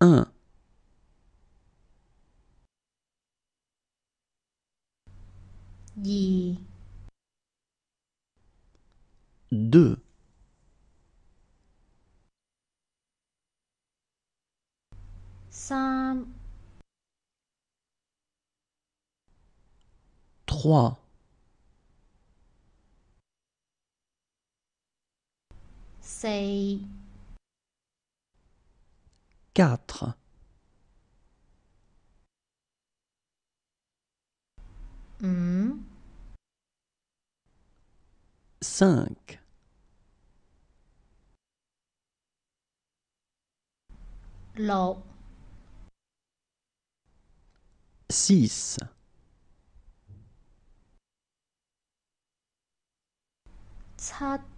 Un. deux 4 5 5 6 6 7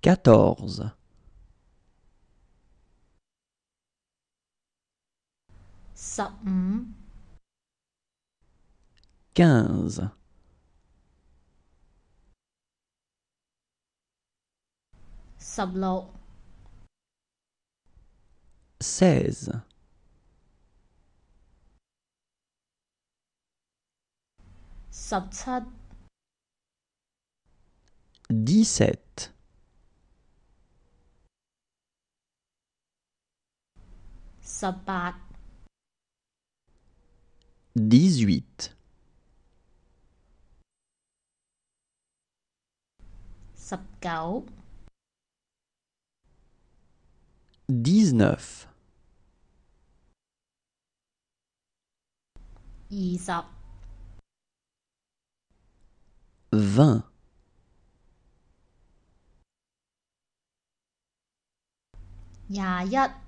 quatorze quinze seize dix-sept 18 19 19 20 20 21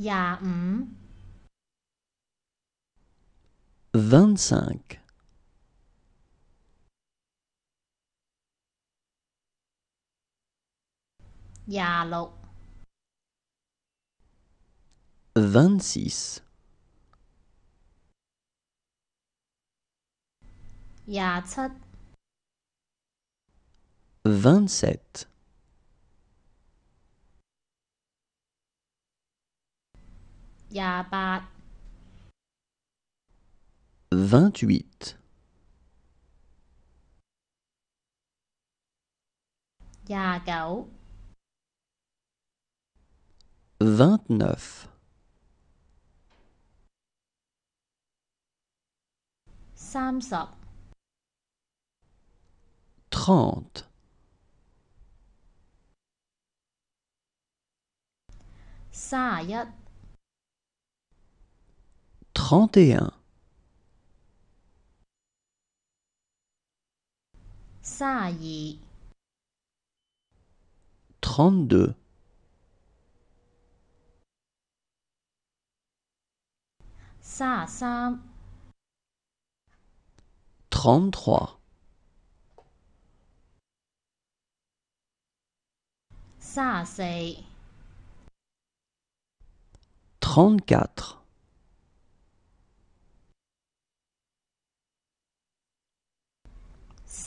廿五，vingt-cinq。廿六，vingt-six。廿七，vingt-sept。廿八，vingt-huit，廿九，vingt-neuf，三十，trente。三十一。Dạ, trente et un. Trente-deux. Trente-trois. Trente-quatre.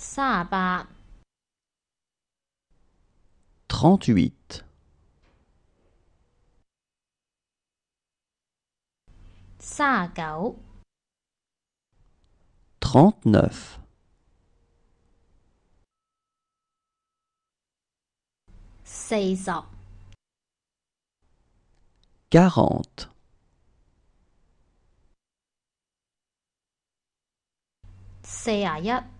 38 39 40 41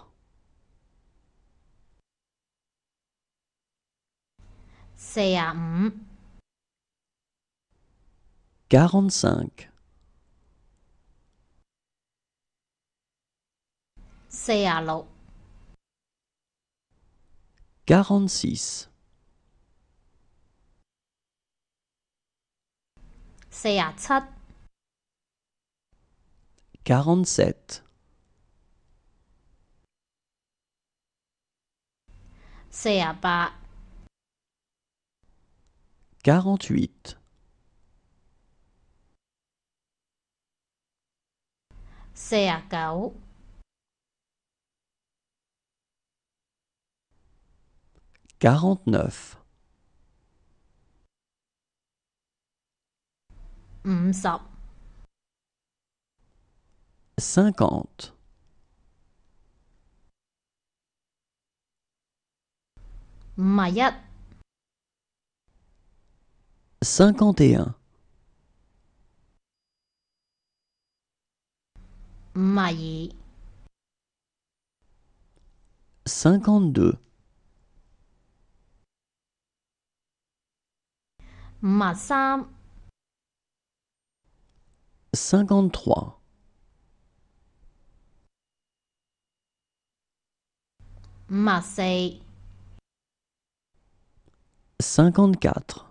四十五，四十六，四十七，四十八。quarante-huit. Xe cẩu. Quarante-neuf. Cinquante. Mayat cinquante et un. Maillé. Cinquante-deux. Massam. Cinquante-trois. Marseille. Cinquante-quatre.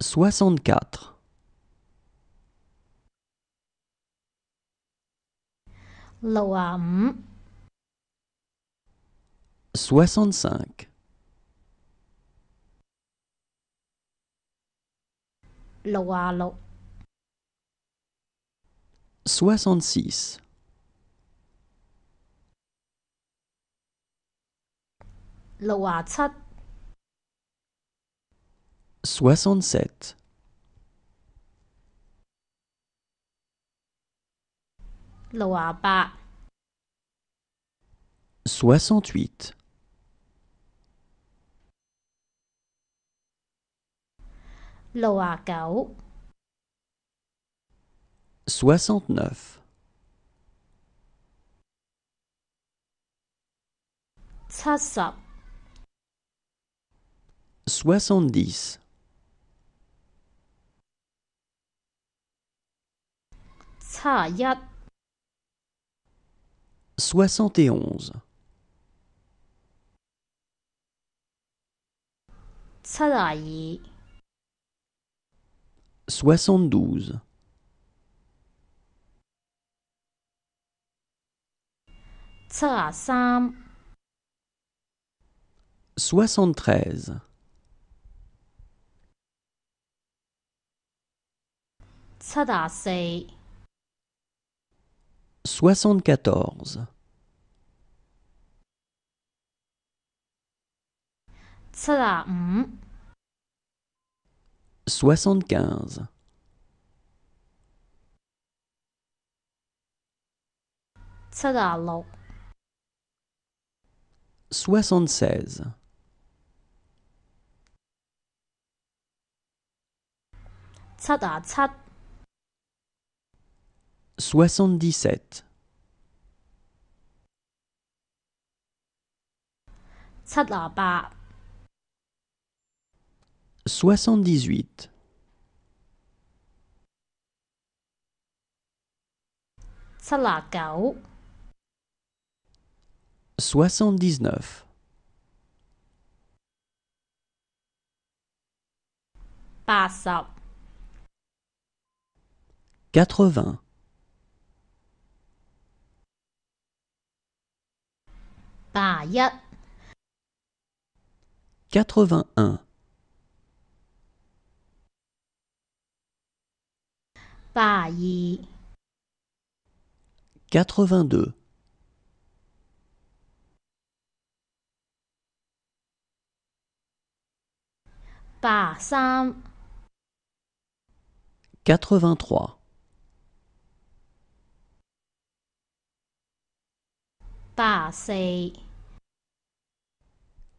soixante-quatre soixante-cinq soixante-six soixante-sept soixante-huit soixante-neuf soixante-dix 71 72 73 73 soixante-quatorze. Soixante-quinze. Soixante-seize. 77 78 78 79 79 80八一，八二，八三，八四。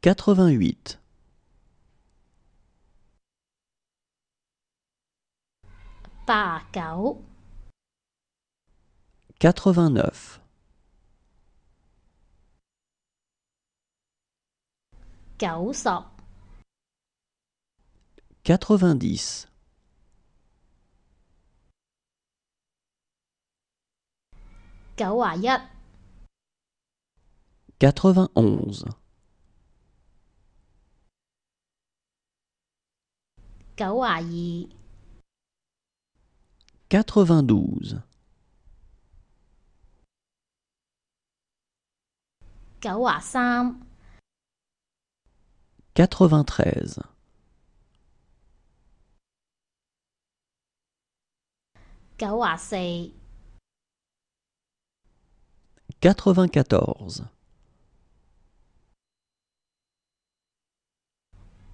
Quatre-vingt-huit. Quatre-vingt-neuf. Quatre-vingt-dix. Cậu à nhất. 91 92 93 94 94